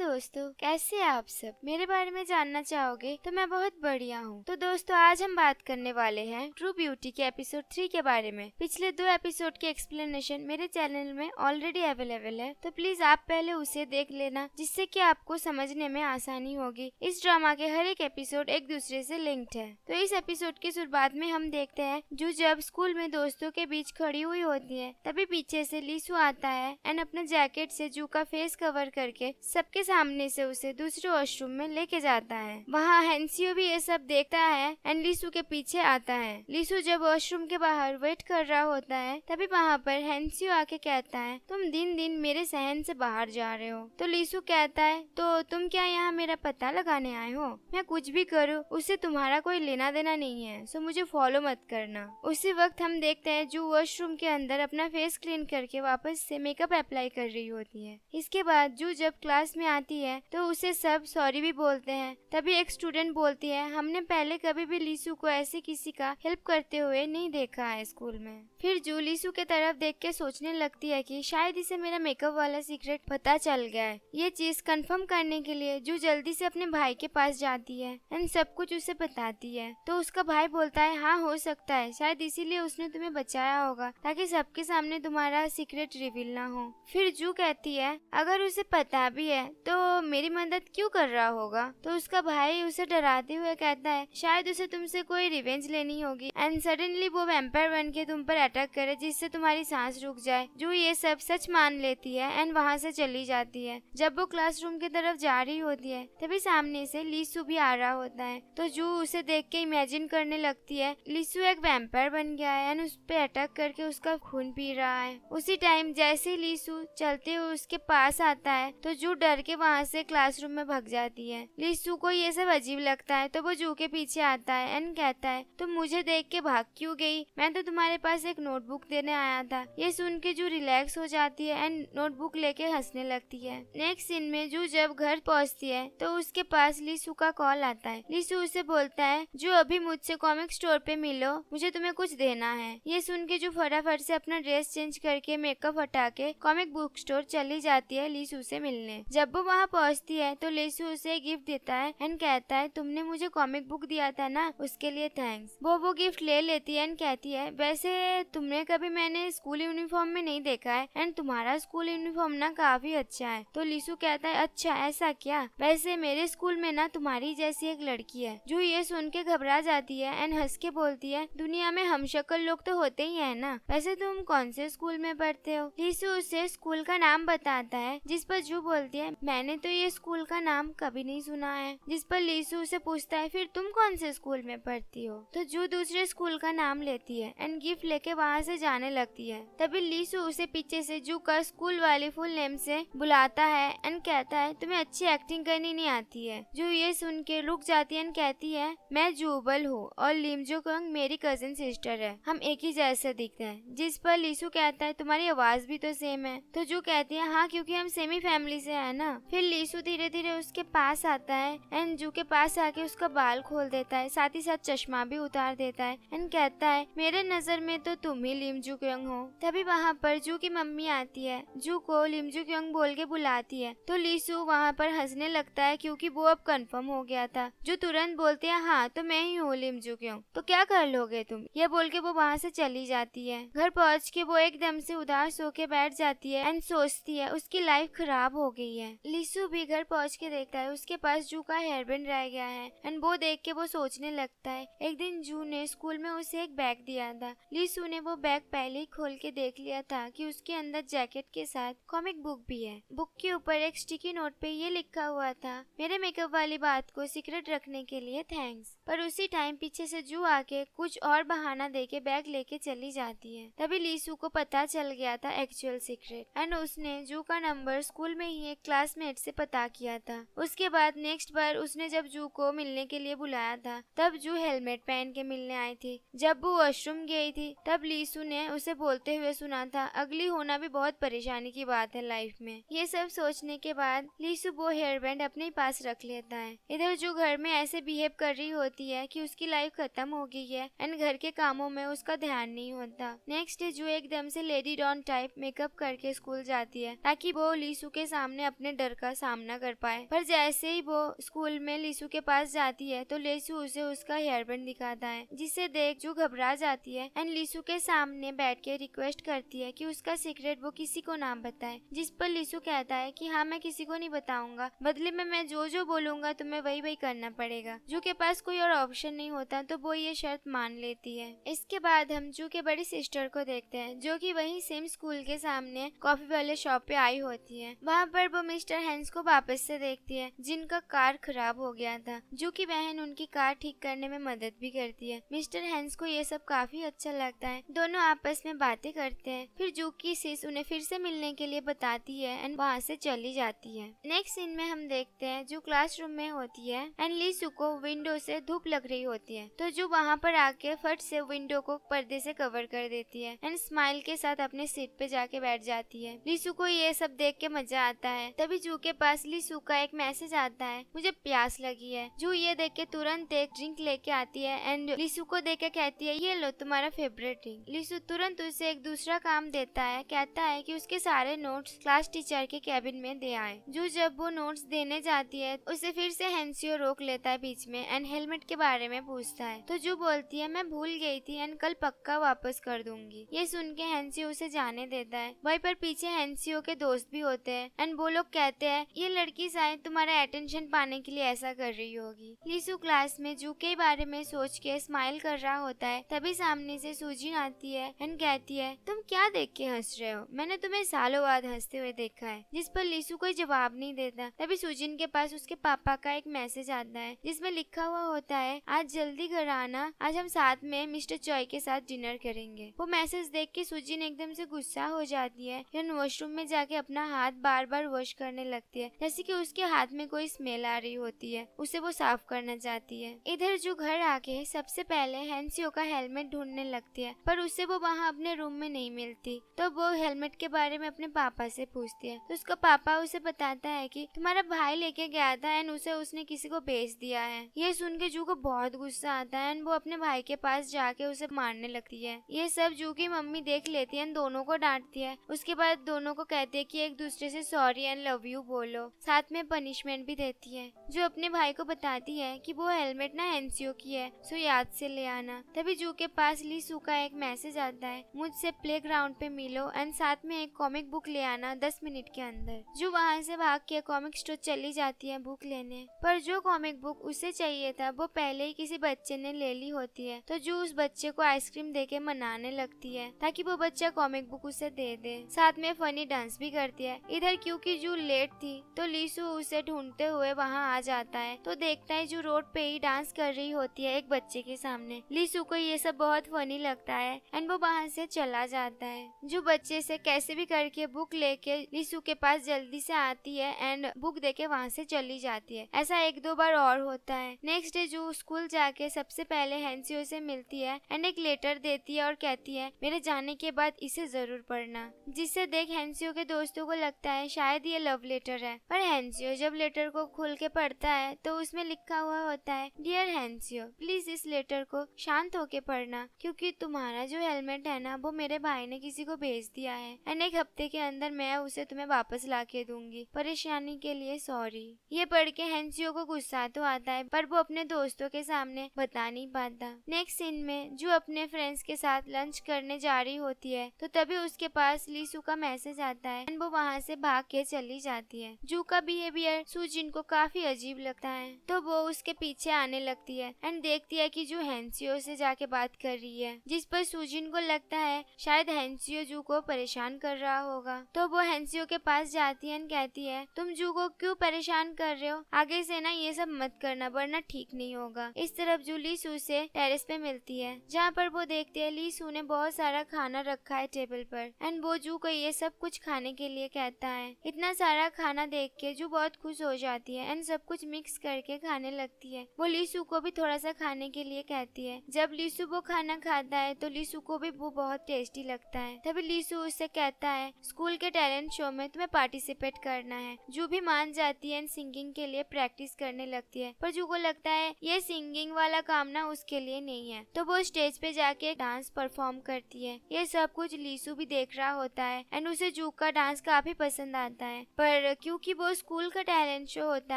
hello दोस्तों कैसे हैं आप सब मेरे बारे में जानना चाहोगे तो मैं बहुत बढ़िया हूँ तो दोस्तों आज हम बात करने वाले हैं ट्रू ब्यूटी के एपिसोड थ्री के बारे में पिछले दो एपिसोड के एक्सप्लेनेशन मेरे चैनल में ऑलरेडी अवेलेबल है तो प्लीज आप पहले उसे देख लेना जिससे की आपको समझने में आसानी होगी इस ड्रामा के हर एक एपिसोड एक दूसरे ऐसी लिंक्ड है तो इस एपिसोड की शुरुआत में हम देखते हैं जो जब स्कूल में दोस्तों के बीच खड़ी हुई होती है तभी पीछे ऐसी लीसू आता है एंड अपने जैकेट ऐसी जू का फेस कवर करके सबके सामने से उसे दूसरे वॉशरूम में लेके जाता है वहाँ हेंसियो भी ये सब देखता है एंड लिसु के पीछे आता है लिसु जब वॉशरूम के बाहर वेट कर रहा होता है तभी वहाँ पर हेंसियो आके कहता है तुम दिन दिन मेरे सहन से बाहर जा रहे हो तो लिसु कहता है तो तुम क्या यहाँ मेरा पता लगाने आए हो मैं कुछ भी करूँ उससे तुम्हारा कोई लेना देना नहीं है सो मुझे फॉलो मत करना उसी वक्त हम देखते हैं जो वॉशरूम के अंदर अपना फेस क्लीन करके वापस से मेकअप अप्लाई कर रही होती है इसके बाद जू जब क्लास में आती है तो उसे सब सॉरी भी बोलते हैं तभी एक स्टूडेंट बोलती है हमने पहले कभी भी लीसू को ऐसे किसी का हेल्प करते हुए नहीं देखा है स्कूल में फिर जू लीसू के तरफ देख के सोचने लगती है कि शायद इसे मेरा मेकअप वाला सीक्रेट पता चल गया है ये चीज कंफर्म करने के लिए जू जल्दी से अपने भाई के पास जाती है एंड सब कुछ उसे बताती है तो उसका भाई बोलता है हाँ हो सकता है शायद इसीलिए उसने तुम्हें बचाया होगा ताकि सबके सामने तुम्हारा सीक्रेट रिवील ना हो फिर जू कहती है अगर उसे पता भी है तो मेरी मदद क्यों कर रहा होगा तो उसका भाई उसे डराते हुए कहता है शायद उसे तुमसे कोई रिवेंज लेनी होगी एंड सडनली वो वेम्पायर बन के तुम पर अटक करे जिससे तुम्हारी सांस रुक जाए जू ये सब सच मान लेती है एंड वहाँ से चली जाती है जब वो क्लासरूम की तरफ जा रही होती है तभी सामने से लीसू भी आ रहा होता है तो जू उसे देख के इमेजिन करने लगती है लीसू एक वैम्पायर बन गया है एंड उस पर अटैक करके उसका खून पी रहा है उसी टाइम जैसे लीसु चलते हुए उसके पास आता है तो जू डर के वहाँ से क्लासरूम में भाग जाती है लीसू को ये सब अजीब लगता है तो वो जू के पीछे आता है एंड कहता है तुम तो मुझे देख के भाग क्यों गई मैं तो तुम्हारे पास एक नोटबुक देने आया था ये सुन के जू रिलैक्स हो जाती है एंड नोटबुक लेके हंसने लगती है नेक्स्ट सीन में जू जब घर पहुंचती है तो उसके पास लीसू का कॉल आता है लीसू उसे बोलता है जो अभी मुझसे कॉमिक स्टोर पे मिलो मुझे तुम्हें कुछ देना है ये सुन के जू फटाफट से अपना ड्रेस चेंज करके मेकअप हटा के कॉमिक बुक स्टोर चली जाती है लीसू से मिलने जब वो वहाँ पहुँचती है तो लीसू उसे गिफ्ट देता है एंड कहता है तुमने मुझे कॉमिक बुक दिया था ना उसके लिए थैंक्स वो वो गिफ्ट ले लेती है एंड कहती है वैसे तुमने कभी मैंने स्कूल यूनिफॉर्म में नहीं देखा है एंड तुम्हारा स्कूल यूनिफॉर्म ना काफी अच्छा है तो लिसु कहता है अच्छा ऐसा क्या वैसे मेरे स्कूल में ना तुम्हारी जैसी एक लड़की है जो ये सुन के घबरा जाती है एंड हंस के बोलती है दुनिया में हम शक्ल लोग तो होते ही है ना वैसे तुम कौन से स्कूल में पढ़ते हो लीसू उसे स्कूल का नाम बताता है जिस पर जू बोलती है मैंने तो ये स्कूल का नाम कभी नहीं सुना है जिस पर लिसु उसे पूछता है फिर तुम कौन से स्कूल में पढ़ती हो तो जू दूसरे स्कूल का नाम लेती है एंड गिफ्ट लेके वहाँ से जाने लगती है तभी लीसु उसे पीछे से कर स्कूल वाली फुल नेम से बुलाता है एंड कहता है तुम्हें अच्छी एक्टिंग करनी नहीं आती है जो ये सुन के रुक जाती है एंड कहती है मैं जूबल हूँ और लिमजो कंग मेरी कजिन सिस्टर है हम एक ही जैसे दिखते हैं जिस पर लीसु कहता है तुम्हारी आवाज भी तो सेम है तो जू कहती है हाँ क्योंकि हम सेमी फैमिली से है ना फिर लीसु धीरे धीरे उसके पास आता है एंड जू के पास आके उसका बाल खोल देता है साथ ही साथ चश्मा भी उतार देता है एंड कहता है मेरे नजर में तो तुम तो ही लिमजू क्योंग हो तभी वहाँ पर जू की मम्मी आती है जू को लिमजू क्योंग बोल के बुलाती है तो लीसू वहाँ पर हंसने लगता है क्योंकि वो अब कंफर्म हो गया था जो तुरंत बोलते हैं हाँ तो मैं ही हूँ लिमजू क्योंग तो क्या कर लोगे तुम यह बोल के वो वहाँ से चली जाती है घर पहुँच के वो एकदम से उदास होके बैठ जाती है एंड सोचती है उसकी लाइफ खराब हो गई है लीसू भी घर पहुँच के देखता है उसके पास जू का हेयरबैंड रह गया है एंड वो देख के वो सोचने लगता है एक दिन जू ने स्कूल में उसे एक बैग दिया था लीसू ने वो बैग पहले ही खोल के देख लिया था कि उसके अंदर जैकेट के साथ कॉमिक बुक भी है बुक के ऊपर एक स्टिकी नोट पे ये लिखा हुआ था मेरे मेकअप वाली बात को सीक्रेट रखने के लिए थैंक्स पर उसी टाइम पीछे से जू आके कुछ और बहाना दे के बैग लेके चली जाती है तभी लीसू को पता चल गया था एक्चुअल सीक्रेट एंड उसने जू का नंबर स्कूल में ही एक क्लासमेट से पता किया था उसके बाद नेक्स्ट बार उसने जब जू को मिलने के लिए बुलाया था तब जू हेलमेट पहन के मिलने आई थी जब वो वॉशरूम गई थी तब जब लीसु ने उसे बोलते हुए सुना था अगली होना भी बहुत परेशानी की बात है लाइफ में ये सब सोचने के बाद लीसू वो हेयर बैंड अपने पास रख लेता है इधर जो घर में ऐसे बिहेव कर रही होती है कि उसकी लाइफ खत्म हो गई है एंड घर के कामों में उसका ध्यान नहीं होता नेक्स्ट डे जो एकदम से लेडी डॉन टाइप मेकअप करके स्कूल जाती है ताकि वो लीसु के सामने अपने डर का सामना कर पाए पर जैसे ही वो स्कूल में लीसु के पास जाती है तो लीसु उसे उसका हेयर बैंड दिखाता है जिसे देख जो घबरा जाती है एंड लीसु के के सामने बैठ के रिक्वेस्ट करती है कि उसका सीक्रेट वो किसी को ना बताए जिस पर लिसु कहता है कि हाँ मैं किसी को नहीं बताऊंगा बदले में मैं जो जो बोलूंगा तुम्हें वही वही करना पड़ेगा जू के पास कोई और ऑप्शन नहीं होता तो वो ये शर्त मान लेती है इसके बाद हम जू के बड़ी सिस्टर को देखते हैं जो की वही सेम स्कूल के सामने कॉफी वाले शॉप पे आई होती है वहाँ पर वो मिस्टर हैंस को वापस से देखती है जिनका कार खराब हो गया था जू की बहन उनकी कार ठीक करने में मदद भी करती है मिस्टर हैंस को ये सब काफी अच्छा लगता है दोनों आपस में बातें करते हैं फिर जूकी सिस उन्हें फिर से मिलने के लिए बताती है एंड वहाँ से चली जाती है नेक्स्ट सीन में हम देखते हैं जो क्लासरूम में होती है एंड लीसू को विंडो से धूप लग रही होती है तो जो वहाँ पर आके फट से विंडो को पर्दे से कवर कर देती है एंड स्माइल के साथ अपने सीट पे जाके बैठ जाती है लीसू को ये सब देख के मजा आता है तभी जू के पास लीसू का एक मैसेज आता है मुझे प्यास लगी है जू ये देख के तुरंत एक ड्रिंक लेके आती है एंड लीसू को देख के कहती है ये लो तुम्हारा फेवरेट है थी लिसु तुरंत उसे एक दूसरा काम देता है कहता है कि उसके सारे नोट्स क्लास टीचर के कैबिन में दे आए जो जब वो नोट्स देने जाती है उसे फिर से हेंसियो रोक लेता है बीच में एंड हेलमेट के बारे में पूछता है तो जो बोलती है मैं भूल गई थी एंड कल पक्का वापस कर दूंगी ये सुन के हेंसियो उसे जाने देता है वही पर पीछे हेंसियो के दोस्त भी होते हैं एंड वो लोग कहते हैं ये लड़की शायद तुम्हारा अटेंशन पाने के लिए ऐसा कर रही होगी लिसु क्लास में जू के बारे में सोच के स्माइल कर रहा होता है तभी सामने से सूजी आती है एंड कहती है तुम क्या देख के हंस रहे हो मैंने तुम्हें सालों बाद हंसते हुए देखा है जिस पर लिसु कोई जवाब नहीं देता तभी सुजिन के पास उसके पापा का एक मैसेज आता है जिसमें लिखा हुआ होता है आज जल्दी घर आना आज हम साथ में मिस्टर चॉय के साथ डिनर करेंगे वो मैसेज देख के सुजिन एकदम से गुस्सा हो जाती है फिर वॉशरूम में जाके अपना हाथ बार बार वॉश करने लगती है जैसे कि उसके हाथ में कोई स्मेल आ रही होती है उसे वो साफ करना चाहती है इधर जो घर आके सबसे पहले हैंसियो का हेलमेट ढूंढने लगती है पर पर उसे वो वहाँ अपने रूम में नहीं मिलती तो वो हेलमेट के बारे में अपने पापा से पूछती है तो उसका पापा उसे बताता है कि तुम्हारा भाई लेके गया था एंड उसे उसने किसी को बेच दिया है ये सुन के जू को बहुत गुस्सा आता है एंड वो अपने भाई के पास जाके उसे मारने लगती है ये सब जू की मम्मी देख लेती है दोनों को डांटती है उसके बाद दोनों को कहती है की एक दूसरे से सॉरी एंड लव यू बोलो साथ में पनिशमेंट भी देती है जो अपने भाई को बताती है की वो हेलमेट ना एनसीओ की है सो याद से ले आना तभी जू के पास ली सू का एक एक मैसेज आता है मुझसे प्ले ग्राउंड पे मिलो एंड साथ में एक कॉमिक बुक ले आना दस मिनट के अंदर जो वहाँ से भाग के कॉमिक स्टोर चली जाती है बुक लेने पर जो कॉमिक बुक उसे चाहिए था वो पहले ही किसी बच्चे ने ले ली होती है तो जो उस बच्चे को आइसक्रीम दे के मनाने लगती है ताकि वो बच्चा कॉमिक बुक उसे दे दे साथ में फनी डांस भी करती है इधर क्योंकि जू लेट थी तो लीसू उसे ढूंढते हुए वहाँ आ जाता है तो देखता है जू रोड पे ही डांस कर रही होती है एक बच्चे के सामने लीसू को ये सब बहुत फनी लगता है है एंड वो वहाँ से चला जाता है जो बच्चे से कैसे भी करके बुक लेके लिसु के पास जल्दी से आती है एंड बुक दे के वहाँ से चली जाती है ऐसा एक दो बार और होता है नेक्स्ट डे जो स्कूल जाके सबसे पहले हैंसियो से मिलती है एंड एक लेटर देती है और कहती है मेरे जाने के बाद इसे जरूर पढ़ना जिससे देख हैंसियो के दोस्तों को लगता है शायद ये लव लेटर है पर हैंसियो जब लेटर को खोल के पढ़ता है तो उसमें लिखा हुआ होता है डियर हैंसियो प्लीज इस लेटर को शांत होके पढ़ना क्योंकि तुम्हारा तुम्हारा जो हेलमेट है ना वो मेरे भाई ने किसी को भेज दिया है एंड एक हफ्ते के अंदर मैं उसे तुम्हें वापस ला के दूंगी परेशानी के लिए सॉरी ये पढ़ के हेंसियो को गुस्सा तो आता है पर वो अपने दोस्तों के सामने बता नहीं पाता नेक्स्ट सीन में जो अपने फ्रेंड्स के साथ लंच करने जा रही होती है तो तभी उसके पास लीसू का मैसेज आता है एंड वो वहाँ से भाग के चली जाती है जू का बिहेवियर सुजिन को काफी अजीब लगता है तो वो उसके पीछे आने लगती है एंड देखती है की जो हेंसियो से जाके बात कर रही है जिस पर तो सुजिन को लगता है शायद हैंसियो जू को परेशान कर रहा होगा तो वो हैंसियो के पास जाती है कहती है तुम जू को क्यों परेशान कर रहे हो आगे से ना ये सब मत करना वरना ठीक नहीं होगा इस तरफ जू लीसू से टेरेस पे मिलती है जहाँ पर वो देखती है सू ने बहुत सारा खाना रखा है टेबल पर एंड वो जू को ये सब कुछ खाने के लिए कहता है इतना सारा खाना देख के जू बहुत खुश हो जाती है एंड सब कुछ मिक्स करके खाने लगती है वो लीसू को भी थोड़ा सा खाने के लिए कहती है जब लीसू वो खाना खाता है तो लीसू को भी वो बहुत टेस्टी लगता है तभी लीसू उससे कहता है स्कूल के टैलेंट शो में तुम्हें पार्टिसिपेट करना है जू भी मान जाती है सिंगिंग के लिए प्रैक्टिस करने लगती है पर जू को लगता है ये सिंगिंग वाला काम ना उसके लिए नहीं है तो वो स्टेज पे जाके डांस परफॉर्म करती है ये सब कुछ लीसू भी देख रहा होता है एंड उसे जू का डांस काफी पसंद आता है पर क्योंकि वो स्कूल का टैलेंट शो होता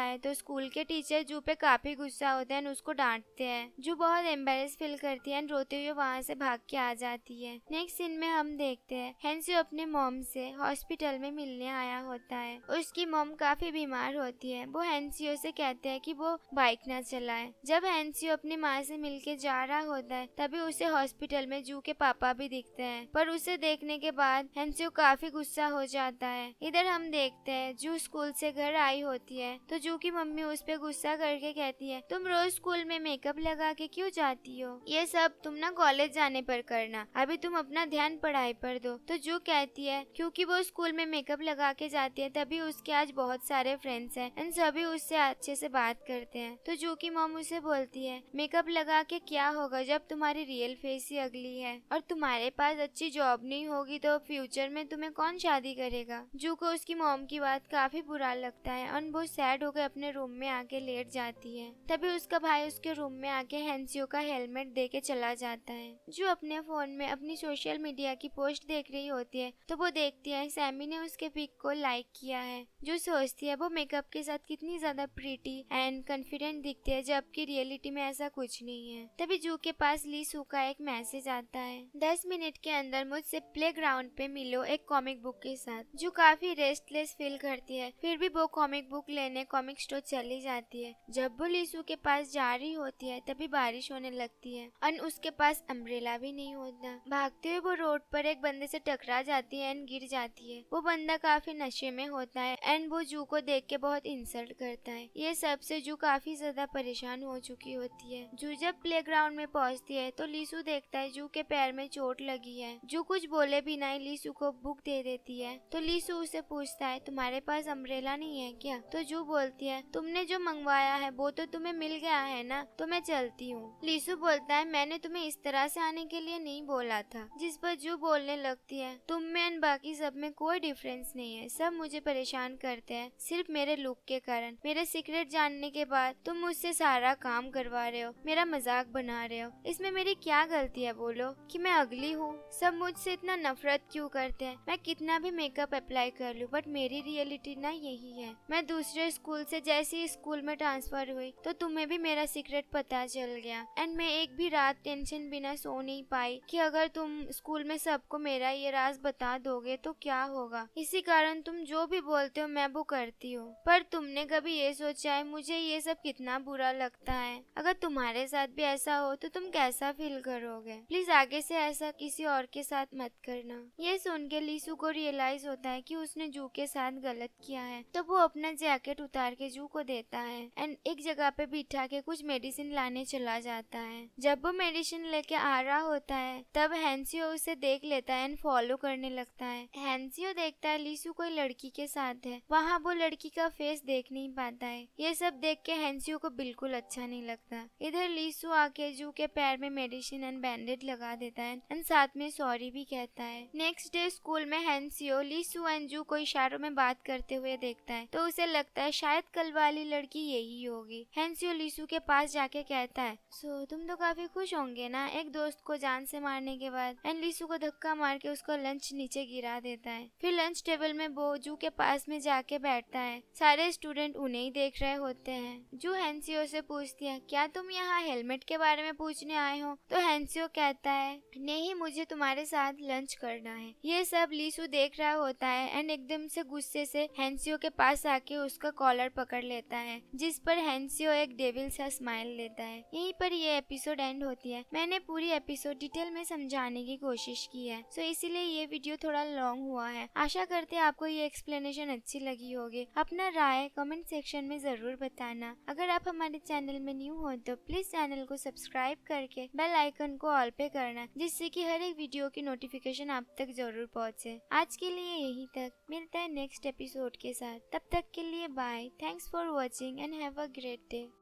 है तो स्कूल के टीचर जू पे काफी गुस्सा होते हैं उसको डांटते हैं जू बहुत एम्बेस फील करती है एंड रोते हुए वहाँ से भाग के आ जाती है नेक्स्ट सीन में हम देखते हैं हेंसियो अपने मोम से हॉस्पिटल में मिलने आया होता है उसकी मोम काफी बीमार होती है वो हैंसियो से कहते हैं कि वो बाइक ना चलाए जब हैंसियो अपनी माँ से के जा रहा होता है तभी उसे हॉस्पिटल में जू के पापा भी दिखते हैं पर उसे देखने के बाद हैंसियो काफी गुस्सा हो जाता है इधर हम देखते हैं जू स्कूल से घर आई होती है तो जू की मम्मी उस पर गुस्सा करके कहती है तुम रोज स्कूल में मेकअप लगा के क्यों जाती हो ये सब तुम ना कॉलेज जाने पर पर करना अभी तुम अपना ध्यान पढ़ाई पर दो तो जो कहती है क्योंकि वो स्कूल में मेकअप लगा के जाती है तभी उसके आज बहुत सारे फ्रेंड्स हैं एंड सभी उससे अच्छे से बात करते हैं तो जो की मोम उसे बोलती है मेकअप लगा के क्या होगा जब तुम्हारी रियल फेस ही अगली है और तुम्हारे पास अच्छी जॉब नहीं होगी तो फ्यूचर में तुम्हें कौन शादी करेगा जू को उसकी मोम की बात काफी बुरा लगता है और वो सैड होकर अपने रूम में आके लेट जाती है तभी उसका भाई उसके रूम में आके हेंसियो का हेलमेट दे के चला जाता है जो अपने अपने फ़ोन में अपनी सोशल मीडिया की पोस्ट देख रही होती है तो वो देखती है सैमी ने उसके पिक को लाइक किया है जो सोचती है वो मेकअप के साथ कितनी ज़्यादा प्रीटी एंड कॉन्फिडेंट दिखती है जबकि रियलिटी में ऐसा कुछ नहीं है तभी जू के पास लीसू का एक मैसेज आता है दस मिनट के अंदर मुझसे प्ले ग्राउंड पे मिलो एक कॉमिक बुक के साथ जो काफी रेस्टलेस फील करती है फिर भी वो कॉमिक बुक लेने कॉमिक स्टोर चली जाती है जब वो लीसू के पास जा रही होती है तभी बारिश होने लगती है और उसके पास अम्ब्रेला भी नहीं होता भागते हुए वो रोड पर एक बंदे से टकरा जाती है एंड गिर जाती है वो बंदा काफी नशे में होता है एंड वो जू को देख के बहुत इंसल्ट करता है ये सब से जू काफी ज्यादा परेशान हो चुकी होती है जू जब प्ले में पहुँचती है तो लीसू देखता है जू के पैर में चोट लगी है जू कुछ बोले भी ना लीसू को बुक दे देती है तो लीसू उसे पूछता है तुम्हारे पास अम्ब्रेला नहीं है क्या तो जू बोलती है तुमने जो मंगवाया है वो तो तुम्हें मिल गया है ना तो मैं चलती हूँ लीसू बोलता है मैंने तुम्हें इस तरह से आने के के लिए नहीं बोला था जिस पर जू बोलने लगती है तुम में एंड बाकी सब में कोई डिफरेंस नहीं है सब मुझे परेशान करते हैं सिर्फ मेरे लुक के कारण मेरे सीक्रेट जानने के बाद तुम मुझसे सारा काम करवा रहे हो मेरा मजाक बना रहे हो इसमें मेरी क्या गलती है बोलो कि मैं अगली हूँ सब मुझसे इतना नफरत क्यों करते हैं मैं कितना भी मेकअप अप्लाई कर लूँ बट मेरी रियलिटी ना यही है मैं दूसरे स्कूल से जैसे ही स्कूल में ट्रांसफर हुई तो तुम्हें भी मेरा सीक्रेट पता चल गया एंड मैं एक भी रात टेंशन बिना सो नहीं पाई कि अगर तुम स्कूल में सबको मेरा ये राज बता दोगे तो क्या होगा इसी कारण तुम जो भी बोलते हो मैं वो करती हूँ पर तुमने कभी ये सोचा है मुझे ये सब कितना बुरा लगता है अगर तुम्हारे साथ भी ऐसा हो तो तुम कैसा फील करोगे प्लीज आगे से ऐसा किसी और के साथ मत करना ये सुन के लीसु को रियलाइज होता है कि उसने जू के साथ गलत किया है तो वो अपना जैकेट उतार के जू को देता है एंड एक जगह पे बिठा के कुछ मेडिसिन लाने चला जाता है जब वो मेडिसिन लेके आ रहा हो होता है तब हैंसियो उसे देख लेता है एंड फॉलो करने लगता है हैंसियो देखता है लीसू कोई लड़की के साथ है वहाँ वो लड़की का फेस देख नहीं पाता है ये सब देख के हैंसियो को बिल्कुल अच्छा नहीं लगता इधर लीसू आके जू के पैर में मेडिसिन एंड बैंडेज लगा देता है एंड साथ में सॉरी भी कहता है नेक्स्ट डे स्कूल में हैंसियो लीसू एंड जू को इशारों में बात करते हुए देखता है तो उसे लगता है शायद कल वाली लड़की यही होगी हैंसियो लीसू के पास जाके कहता है सो तुम तो काफी खुश होंगे ना एक दोस्त को जान से मारने के बाद एंड लीसू को धक्का मार के उसको लंच नीचे गिरा देता है फिर लंच टेबल में वो जू के पास में जाके बैठता है सारे स्टूडेंट उन्हें ही देख रहे होते हैं जू हैंसियो से पूछती है क्या तुम यहाँ हेलमेट के बारे में पूछने आए हो तो हैंसियो कहता है नहीं मुझे तुम्हारे साथ लंच करना है ये सब लीसू देख रहा होता है एंड एकदम से गुस्से से हैंसियो के पास आके उसका कॉलर पकड़ लेता है जिस पर हैंसियो एक डेविल सा स्माइल लेता है यहीं पर यह एपिसोड एंड होती है मैंने पूरी एपिसोड डिटेल में समझाने की कोशिश की है सो so, इसीलिए ये वीडियो थोड़ा लॉन्ग हुआ है आशा करते आपको ये एक्सप्लेनेशन अच्छी लगी होगी अपना राय कमेंट सेक्शन में जरूर बताना अगर आप हमारे चैनल में न्यू हो तो प्लीज चैनल को सब्सक्राइब करके बेल आइकन को ऑल पे करना जिससे कि हर एक वीडियो की नोटिफिकेशन आप तक जरूर पहुंचे आज के लिए यही तक मिलता है नेक्स्ट एपिसोड के साथ तब तक के लिए bye thanks for watching and have a great day